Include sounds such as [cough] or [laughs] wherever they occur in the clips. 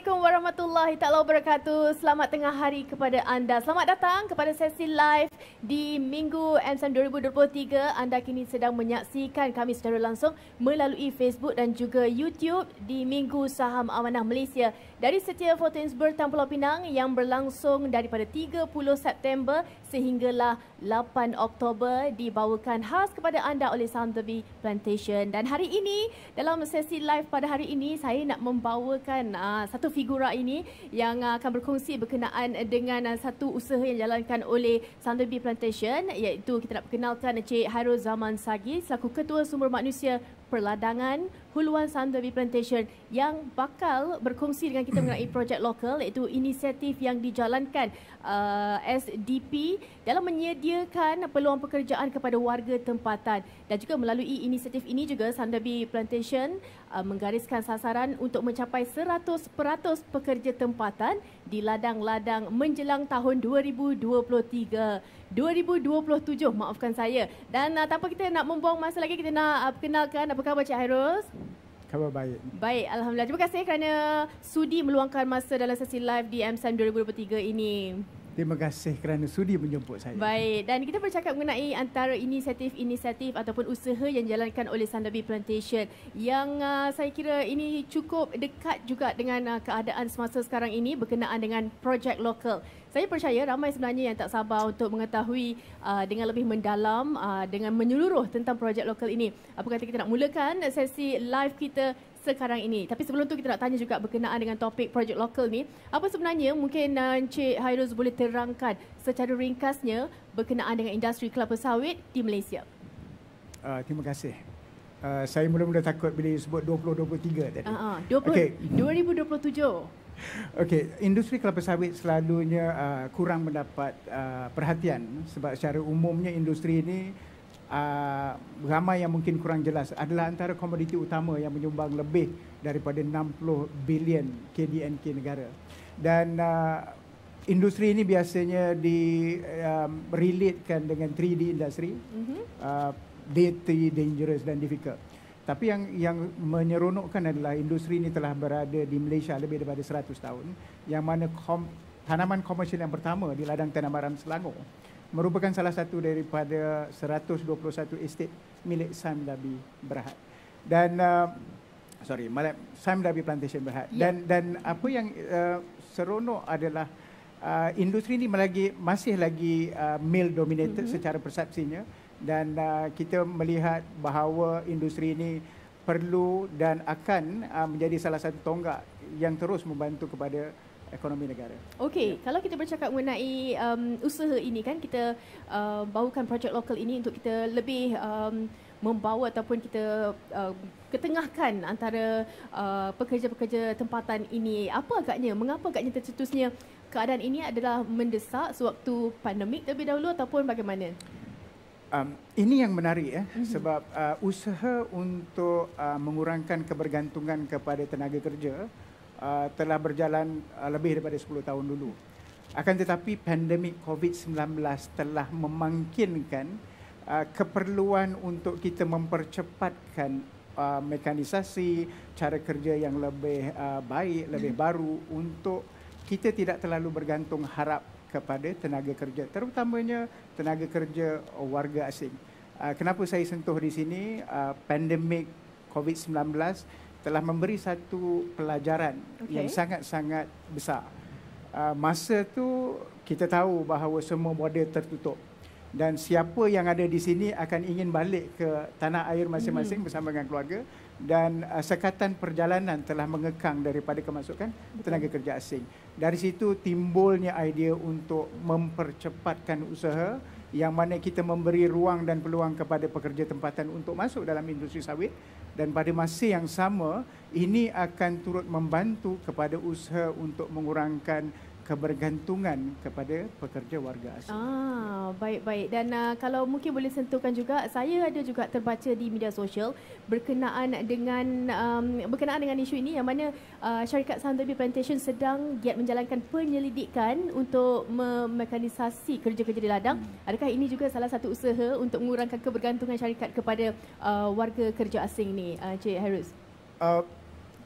Assalamualaikum warahmatullahi taala wabarakatuh. Selamat tengah hari kepada anda. Selamat datang kepada sesi live di Minggu MSM 2023. Anda kini sedang menyaksikan kami secara langsung melalui Facebook dan juga YouTube di Minggu Saham Amanah Malaysia dari Setia Fortins Bertang Pulau Pinang yang berlangsung daripada 30 September sehinggalah 8 Oktober dibawakan khas kepada anda oleh Saham Derby Plantation. Dan hari ini dalam sesi live pada hari ini saya nak membawakan ah, satu figura ini yang uh, akan berkongsi berkenaan dengan uh, satu usaha yang dijalankan oleh Sandal Bee Plantation iaitu kita nak perkenalkan Encik Hairul Zaman Sagi selaku Ketua Sumber Manusia Perladangan Huluan Sunderby Plantation yang bakal berkongsi dengan kita mengenai [clears throat] projek lokal iaitu inisiatif yang dijalankan uh, SDP dalam menyediakan peluang pekerjaan kepada warga tempatan dan juga melalui inisiatif ini juga Sunderby Plantation uh, menggariskan sasaran untuk mencapai 100% pekerja tempatan di ladang-ladang menjelang tahun 2023 2027 maafkan saya dan uh, tanpa kita nak membuang masa lagi kita nak uh, perkenalkan apa khabar Cik Hairul Khabar baik. Baik, Alhamdulillah. Terima kasih kerana sudi meluangkan masa dalam sesi live di MSM 2023 ini. Terima kasih kerana sudi menjemput saya. Baik, dan kita bercakap mengenai antara inisiatif-inisiatif ataupun usaha yang dijalankan oleh Sandabi Plantation yang uh, saya kira ini cukup dekat juga dengan uh, keadaan semasa sekarang ini berkenaan dengan projek lokal. Saya percaya ramai sebenarnya yang tak sabar untuk mengetahui uh, dengan lebih mendalam uh, dengan menyeluruh tentang projek lokal ini. Apa kata kita nak mulakan sesi live kita sekarang ini. Tapi sebelum tu kita nak tanya juga berkenaan dengan topik projek lokal ni. Apa sebenarnya mungkin uh, Encik Hairuz boleh terangkan secara ringkasnya berkenaan dengan industri kelapa sawit di Malaysia? Uh, terima kasih. Uh, saya mula-mula takut bila sebut 2023 tadi. Ah, uh-huh. 20, okay. 2027. Okey, industri kelapa sawit selalunya uh, kurang mendapat uh, perhatian sebab secara umumnya industri ini uh, ramai yang mungkin kurang jelas adalah antara komoditi utama yang menyumbang lebih daripada 60 bilion KDNK negara. Dan uh, industri ini biasanya di um, relatekan dengan 3D industry. Mhm. Uh, ah, they dangerous dan difficult. Tapi yang yang menyeronokkan adalah industri ini telah berada di Malaysia lebih daripada 100 tahun yang mana kom- tanaman komersial yang pertama di ladang tanaman Selangor merupakan salah satu daripada 121 estate milik Sam Dabi Berhad. Dan uh, sorry, Malam Sam Dabi Plantation Berhad. Ya. Dan dan apa yang uh, seronok adalah uh, industri ini lagi masih lagi uh, male dominated mm-hmm. secara persepsinya dan uh, kita melihat bahawa industri ini perlu dan akan uh, menjadi salah satu tonggak yang terus membantu kepada ekonomi negara. Okey, yeah. kalau kita bercakap mengenai um, usaha ini kan kita uh, bawakan projek lokal ini untuk kita lebih um, membawa ataupun kita uh, ketengahkan antara uh, pekerja-pekerja tempatan ini. Apa agaknya? Mengapa agaknya tercetusnya keadaan ini adalah mendesak sewaktu pandemik terlebih dahulu ataupun bagaimana? Um, ini yang menarik ya eh? mm-hmm. sebab uh, usaha untuk uh, mengurangkan kebergantungan kepada tenaga kerja Uh, telah berjalan uh, lebih daripada 10 tahun dulu. Akan tetapi pandemik COVID-19 telah memangkinkan uh, keperluan untuk kita mempercepatkan uh, mekanisasi, cara kerja yang lebih uh, baik, lebih hmm. baru untuk kita tidak terlalu bergantung harap kepada tenaga kerja terutamanya tenaga kerja warga asing. Uh, kenapa saya sentuh di sini uh, pandemik COVID-19 telah memberi satu pelajaran okay. yang sangat-sangat besar. Uh, masa tu kita tahu bahawa semua border tertutup dan siapa yang ada di sini akan ingin balik ke tanah air masing-masing hmm. bersama dengan keluarga dan uh, sekatan perjalanan telah mengekang daripada kemasukan Betul. tenaga kerja asing. Dari situ timbulnya idea untuk mempercepatkan usaha yang mana kita memberi ruang dan peluang kepada pekerja tempatan untuk masuk dalam industri sawit dan pada masa yang sama ini akan turut membantu kepada usaha untuk mengurangkan kebergantungan kepada pekerja warga asing. Ah, baik-baik. Dan uh, kalau mungkin boleh sentuhkan juga, saya ada juga terbaca di media sosial berkenaan dengan um, berkenaan dengan isu ini yang mana uh, syarikat Sandalwood Plantation sedang giat menjalankan penyelidikan untuk memekanisasi kerja-kerja di ladang. Hmm. Adakah ini juga salah satu usaha untuk mengurangkan kebergantungan syarikat kepada uh, warga kerja asing ni, uh, Cik Harris? Uh,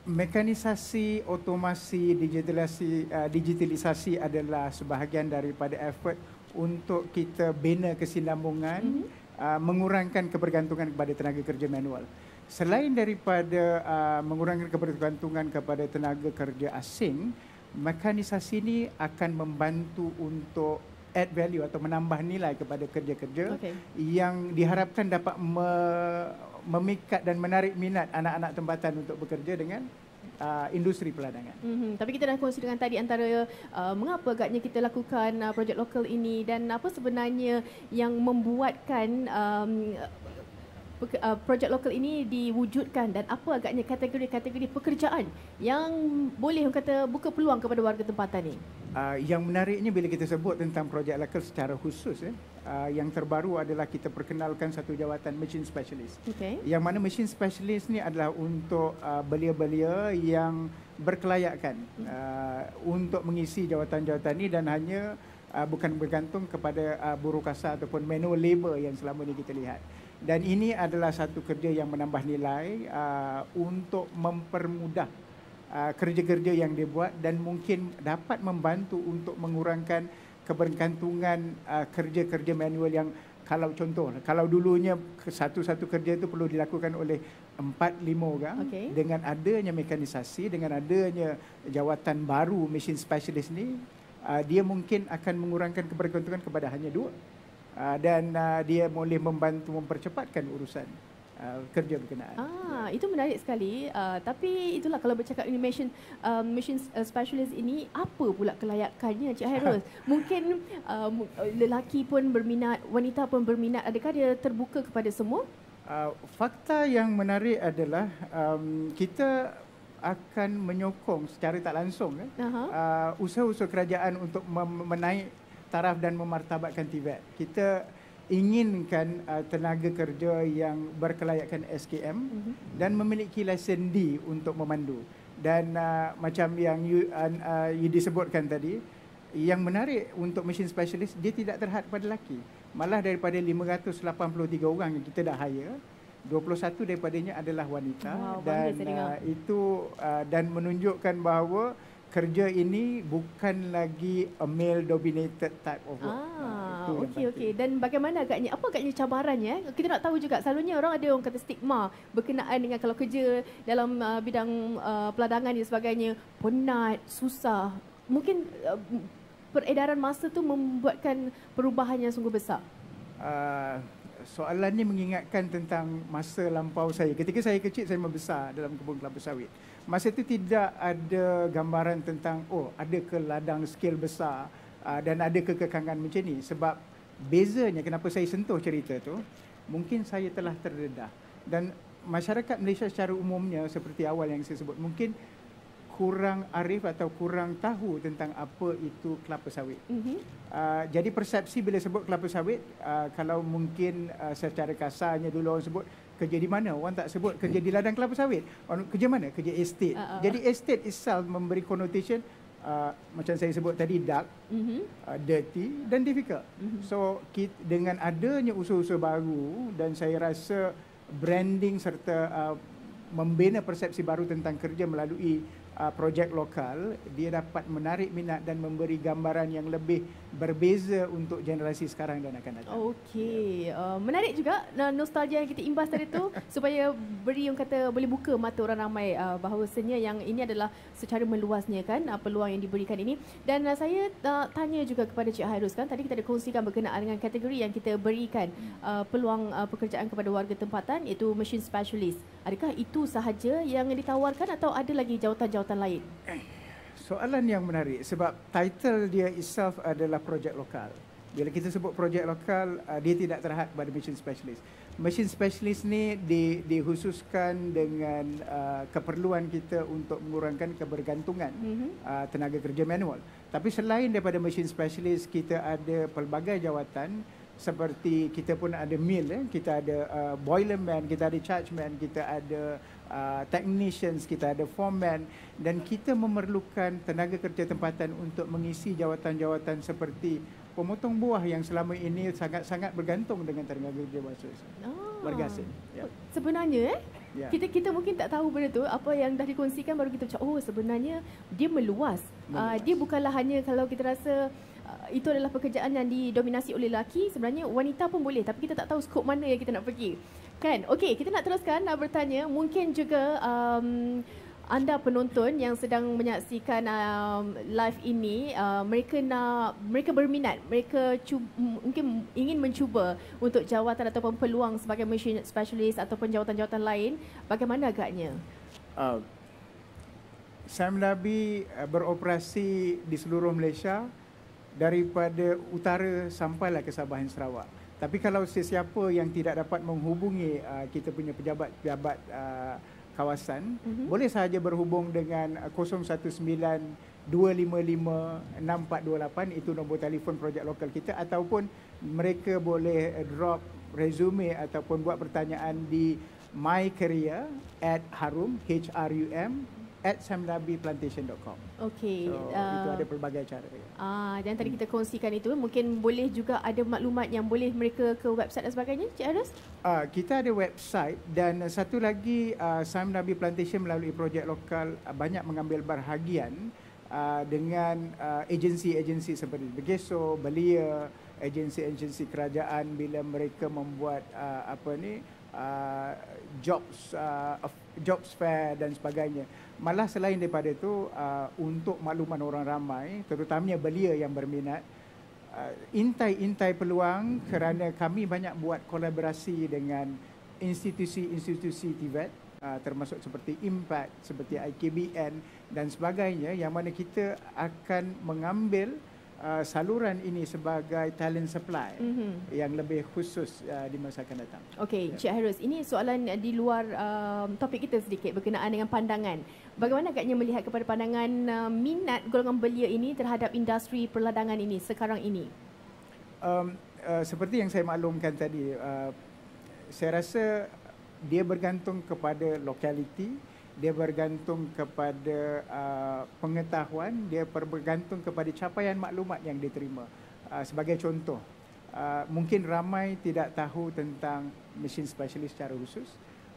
mekanisasi, otomasi, digitalisasi, uh, digitalisasi adalah sebahagian daripada effort untuk kita bina kesinambungan, mm-hmm. uh, mengurangkan kebergantungan kepada tenaga kerja manual. Selain daripada uh, mengurangkan kebergantungan kepada tenaga kerja asing, mekanisasi ini akan membantu untuk add value atau menambah nilai kepada kerja-kerja okay. yang diharapkan dapat me- memikat dan menarik minat anak-anak tempatan untuk bekerja dengan Uh, industri peladangan. Mm-hmm. Tapi kita dah kongsi dengan tadi antara uh, mengapa agaknya kita lakukan uh, projek lokal ini dan apa sebenarnya yang membuatkan um, Uh, projek lokal ini diwujudkan dan apa agaknya kategori-kategori pekerjaan yang boleh kata buka peluang kepada warga tempatan ini? Uh, yang menariknya bila kita sebut tentang projek lokal secara khusus eh, uh, yang terbaru adalah kita perkenalkan satu jawatan machine specialist. Okay. Yang mana machine specialist ni adalah untuk uh, belia-belia yang berkelayakan hmm. uh, untuk mengisi jawatan-jawatan ini dan hanya uh, bukan bergantung kepada uh, buruh kasar ataupun manual labor yang selama ini kita lihat dan ini adalah satu kerja yang menambah nilai uh, untuk mempermudah uh, kerja-kerja yang dia buat dan mungkin dapat membantu untuk mengurangkan kebergantungan uh, kerja-kerja manual yang kalau contoh kalau dulunya satu-satu kerja itu perlu dilakukan oleh 4 5 orang okay. dengan adanya mekanisasi dengan adanya jawatan baru mesin specialist ni uh, dia mungkin akan mengurangkan kebergantungan kepada hanya dua Ah, dan uh, dia boleh membantu mempercepatkan urusan Uh, kerja berkenaan. Ah, yeah. itu menarik sekali. Uh, tapi itulah kalau bercakap ini machine uh, machine specialist ini apa pula kelayakannya Cik Hairul? [laughs] Mungkin uh, lelaki pun berminat, wanita pun berminat. Adakah dia terbuka kepada semua? Uh, fakta yang menarik adalah um, kita akan menyokong secara tak langsung eh, uh-huh. uh, usaha-usaha kerajaan untuk menaik taraf dan memartabatkan Tibet. Kita inginkan uh, tenaga kerja yang berkelayakan SKM uh-huh. Mhm. dan memiliki lesen D untuk memandu. Dan uh, macam yang you, uh, uh, you disebutkan tadi, yang menarik untuk mesin specialist, dia tidak terhad pada lelaki. Malah daripada 583 orang yang kita dah hire, 21 daripadanya adalah wanita wow, dan uh, itu uh, dan menunjukkan bahawa kerja ini bukan lagi a male dominated type of work. Ah. Ah, okay. okey dan bagaimana agaknya apa agaknya cabarannya eh? kita nak tahu juga selalunya orang ada orang kata stigma berkenaan dengan kalau kerja dalam uh, bidang uh, peladangan dan sebagainya penat susah mungkin uh, peredaran masa tu membuatkan perubahan yang sungguh besar uh, soalan ni mengingatkan tentang masa lampau saya ketika saya kecil saya membesar dalam kebun kelapa sawit masa itu tidak ada gambaran tentang oh ada ke ladang skil besar uh, dan ada ke kekangan macam ni sebab bezanya kenapa saya sentuh cerita tu mungkin saya telah terdedah dan masyarakat Malaysia secara umumnya seperti awal yang saya sebut mungkin kurang arif atau kurang tahu tentang apa itu kelapa sawit. Mm-hmm. Uh, jadi persepsi bila sebut kelapa sawit, uh, kalau mungkin uh, secara kasarnya dulu orang sebut kerja di mana orang tak sebut kerja di ladang kelapa sawit orang kerja mana kerja estate uh-uh. jadi estate itself memberi connotation uh, macam saya sebut tadi dark uh-huh. uh, dirty dan difficult uh-huh. so kita, dengan adanya usul-usul baru dan saya rasa branding serta uh, membina persepsi baru tentang kerja melalui uh, projek lokal, dia dapat menarik minat dan memberi gambaran yang lebih berbeza untuk generasi sekarang dan akan datang. Okey, yeah. uh, menarik juga uh, nostalgia yang kita imbas tadi tu [laughs] supaya beri yang kata boleh buka mata orang ramai uh, bahawasanya yang ini adalah secara meluasnya kan uh, peluang yang diberikan ini. Dan uh, saya uh, tanya juga kepada Cik Hairus kan tadi kita ada kongsikan berkenaan dengan kategori yang kita berikan hmm. uh, peluang uh, pekerjaan kepada warga tempatan iaitu machine specialist. Adakah itu sahaja yang ditawarkan atau ada lagi jawatan-jawatan lautan lain? Soalan yang menarik sebab title dia itself adalah projek lokal. Bila kita sebut projek lokal, uh, dia tidak terhad pada machine specialist. Machine specialist ni di, dihususkan dengan uh, keperluan kita untuk mengurangkan kebergantungan mm-hmm. uh, tenaga kerja manual. Tapi selain daripada machine specialist, kita ada pelbagai jawatan seperti kita pun ada mill eh kita ada uh, boiler man kita ada charge man kita ada uh, technicians kita ada foreman dan kita memerlukan tenaga kerja tempatan untuk mengisi jawatan-jawatan seperti pemotong buah yang selama ini sangat-sangat bergantung dengan tenaga kerja bahasa oh. Ah. warga asing yeah. Oh, sebenarnya eh Yeah. Kita kita mungkin tak tahu benda tu apa yang dah dikongsikan baru kita cakap oh sebenarnya dia meluas, meluas. Uh, dia bukanlah hanya kalau kita rasa Uh, itu adalah pekerjaan yang didominasi oleh lelaki sebenarnya wanita pun boleh tapi kita tak tahu skop mana yang kita nak pergi kan okey kita nak teruskan nak bertanya mungkin juga um, anda penonton yang sedang menyaksikan um, live ini uh, mereka nak mereka berminat mereka cuba, mungkin ingin mencuba untuk jawatan ataupun peluang sebagai machine specialist ataupun jawatan-jawatan lain bagaimana agaknya uh, Sam Labi uh, beroperasi di seluruh Malaysia daripada utara sampailah ke Sabah dan Sarawak. Tapi kalau sesiapa yang tidak dapat menghubungi uh, kita punya pejabat-pejabat uh, kawasan, mm-hmm. boleh sahaja berhubung dengan 019-255-6428, itu nombor telefon projek lokal kita, ataupun mereka boleh drop resume ataupun buat pertanyaan di mycareer at harum, at samrabiplantation.com. Okay, so, uh, itu ada pelbagai cara. Ya. Ah, uh, dan tadi kita kongsikan itu mungkin boleh juga ada maklumat yang boleh mereka ke website dan sebagainya, Cik Aras? uh, kita ada website dan satu lagi uh, ah, Sam Rabi Plantation melalui projek lokal uh, banyak mengambil bahagian uh, dengan uh, agensi-agensi seperti Begeso, Belia, agensi-agensi kerajaan bila mereka membuat uh, apa ni Uh, jobs uh, jobs fair dan sebagainya. Malah selain daripada itu uh, untuk makluman orang ramai, terutamanya belia yang berminat uh, intai-intai uh, peluang kerana kami banyak buat kolaborasi dengan institusi-institusi Tibet e uh, termasuk seperti Impact, seperti IKBN dan sebagainya yang mana kita akan mengambil uh, saluran ini sebagai talent supply mm-hmm. yang lebih khusus uh, di masa akan datang. Okey, ya. Cik Harris, ini soalan uh, di luar um, topik kita sedikit berkenaan dengan pandangan. Bagaimana agaknya melihat kepada pandangan uh, minat golongan belia ini terhadap industri perladangan ini sekarang ini? Um, uh, seperti yang saya maklumkan tadi, uh, saya rasa dia bergantung kepada lokaliti dia bergantung kepada uh, pengetahuan, dia bergantung kepada capaian maklumat yang diterima. Uh, sebagai contoh, uh, mungkin ramai tidak tahu tentang mesin spesialis secara khusus.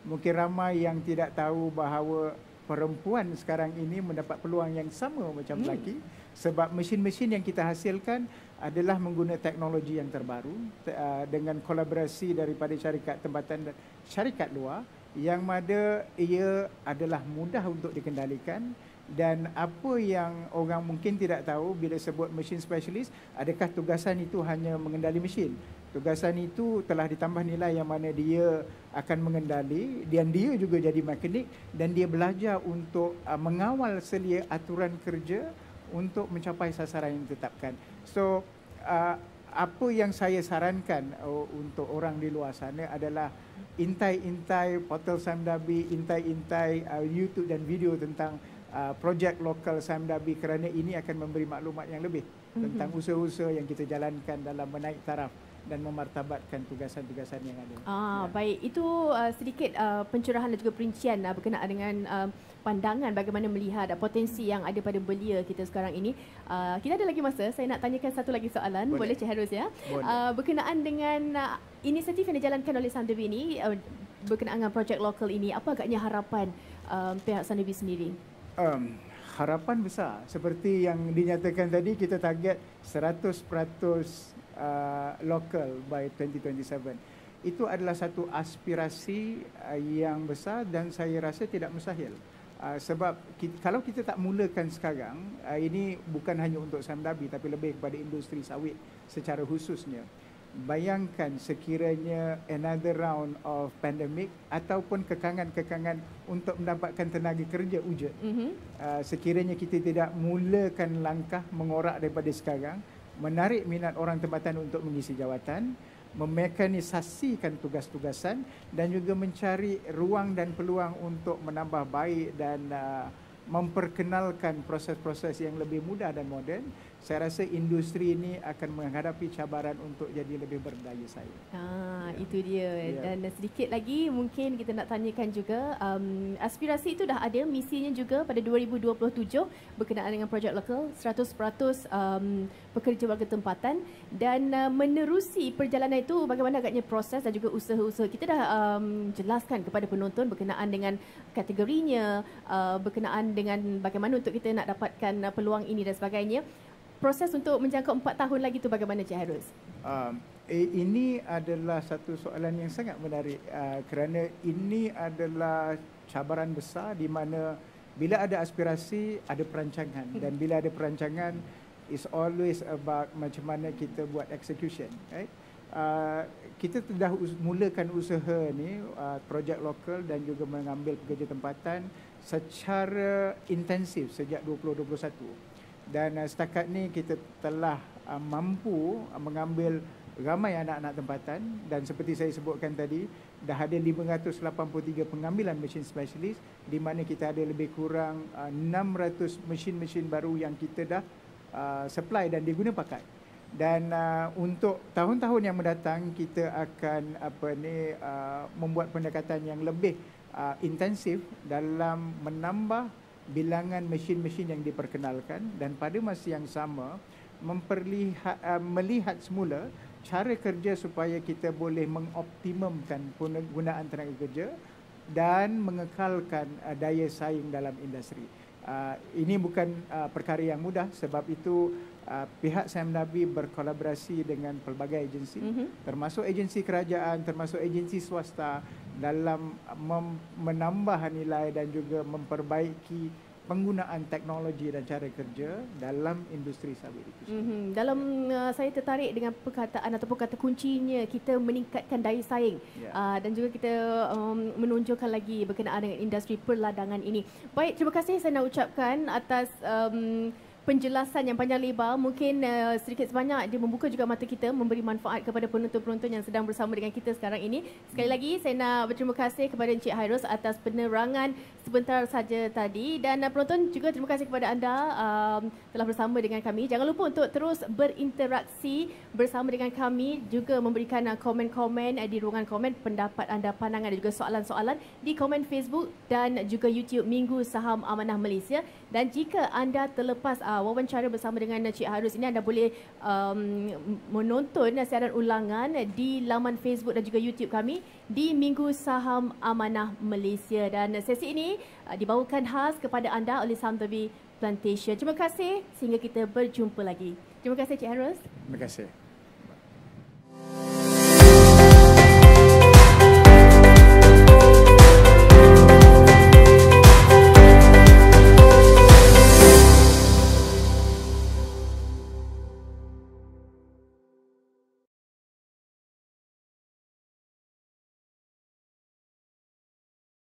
Mungkin ramai yang tidak tahu bahawa perempuan sekarang ini mendapat peluang yang sama macam hmm. lelaki sebab mesin-mesin yang kita hasilkan adalah menggunakan teknologi yang terbaru uh, dengan kolaborasi daripada syarikat tempatan dan syarikat luar yang mana ia adalah mudah untuk dikendalikan dan apa yang orang mungkin tidak tahu bila sebut mesin specialist adakah tugasan itu hanya mengendali mesin tugasan itu telah ditambah nilai yang mana dia akan mengendali dan dia juga jadi mekanik dan dia belajar untuk uh, mengawal selia aturan kerja untuk mencapai sasaran yang ditetapkan so uh, apa yang saya sarankan uh, untuk orang di luar sana adalah intai-intai portal Samdabi, intai-intai uh, YouTube dan video tentang uh, projek lokal Samdabi kerana ini akan memberi maklumat yang lebih mhm. tentang mm-hmm. usaha-usaha yang kita jalankan dalam menaik taraf dan memartabatkan tugasan-tugasan yang ada. Ah ya. baik itu uh, sedikit uh, pencerahan dan juga perincian uh, berkenaan dengan uh, pandangan bagaimana melihat uh, potensi yang ada pada belia kita sekarang ini. Uh, kita ada lagi masa saya nak tanyakan satu lagi soalan boleh, boleh Cik Harus ya. Boleh. Uh, berkenaan dengan uh, inisiatif yang dijalankan oleh Sandevi ini uh, berkenaan dengan projek lokal ini apa agaknya harapan uh, pihak Sandevi sendiri? Um harapan besar seperti yang dinyatakan tadi kita target 100% Uh, local by 2027. Itu adalah satu aspirasi uh, yang besar dan saya rasa tidak mustahil. Uh, sebab kita, kalau kita tak mulakan sekarang, uh, ini bukan hanya untuk Samdabi tapi lebih kepada industri sawit secara khususnya. Bayangkan sekiranya another round of pandemic ataupun kekangan-kekangan untuk mendapatkan tenaga kerja wujud. Mm-hmm. Uh, sekiranya kita tidak mulakan langkah mengorak daripada sekarang, menarik minat orang tempatan untuk mengisi jawatan, memekanisasikan tugas-tugasan dan juga mencari ruang dan peluang untuk menambah baik dan uh, memperkenalkan proses-proses yang lebih mudah dan moden. Saya rasa industri ini akan menghadapi cabaran untuk jadi lebih berdaya saya. Ah, ya. itu dia. Ya. Dan sedikit lagi mungkin kita nak tanyakan juga um, aspirasi itu dah ada misinya juga pada 2027 berkenaan dengan projek lokal 100% um, pekerja warga tempatan dan uh, menerusi perjalanan itu bagaimana agaknya proses dan juga usaha-usaha kita dah um, jelaskan kepada penonton berkenaan dengan kategorinya uh, berkenaan dengan bagaimana untuk kita nak dapatkan uh, peluang ini dan sebagainya proses untuk menjangka empat tahun lagi itu bagaimana Cik Harus? Um, eh, ini adalah satu soalan yang sangat menarik uh, kerana ini adalah cabaran besar di mana bila ada aspirasi ada perancangan dan bila ada perancangan is always about macam mana kita buat execution right uh, kita dah us- mulakan usaha ni uh, projek lokal dan juga mengambil pekerja tempatan secara intensif sejak 2021 dan uh, setakat ni kita telah uh, mampu uh, mengambil ramai anak-anak tempatan dan seperti saya sebutkan tadi dah ada 583 pengambilan mesin specialist di mana kita ada lebih kurang uh, 600 mesin-mesin baru yang kita dah Uh, supply dan diguna pakai. Dan uh, untuk tahun-tahun yang mendatang kita akan apa ni uh, membuat pendekatan yang lebih uh, intensif dalam menambah bilangan mesin-mesin yang diperkenalkan dan pada masa yang sama memperlihat uh, melihat semula cara kerja supaya kita boleh mengoptimumkan penggunaan tenaga kerja dan mengekalkan uh, daya saing dalam industri. Ah, ini bukan uh, perkara yang mudah sebab itu uh, pihak Samdabi berkolaborasi dengan pelbagai agensi mm-hmm. termasuk agensi kerajaan termasuk agensi swasta dalam menambah nilai dan juga memperbaiki penggunaan teknologi dan cara kerja dalam industri sawit itu Mm-hmm. Dalam uh, saya tertarik dengan perkataan ataupun kata kuncinya kita meningkatkan daya saing yeah. Ya. uh, dan juga kita um, menunjukkan lagi berkenaan dengan industri perladangan ini. Baik, terima kasih saya nak ucapkan atas um, penjelasan yang panjang lebar. Mungkin uh, sedikit sebanyak dia membuka juga mata kita, memberi manfaat kepada penonton-penonton yang sedang bersama dengan kita sekarang ini. Sekali lagi, saya nak berterima kasih kepada Encik Hairus atas penerangan sebentar saja tadi. Dan uh, penonton juga terima kasih kepada anda um, telah bersama dengan kami. Jangan lupa untuk terus berinteraksi bersama dengan kami, juga memberikan eh, komen-komen uh, uh, di ruangan komen pendapat anda, pandangan dan juga soalan-soalan di komen Facebook dan juga YouTube Minggu Saham Amanah Malaysia. Dan jika anda terlepas uh, wawancara bersama dengan Cik Harus ini, anda boleh um, menonton siaran ulangan di laman Facebook dan juga YouTube kami di Minggu Saham Amanah Malaysia. Dan sesi ini uh, dibawakan khas kepada anda oleh Samdavi Plantation. Terima kasih sehingga kita berjumpa lagi. Terima kasih Cik Harus. Terima kasih.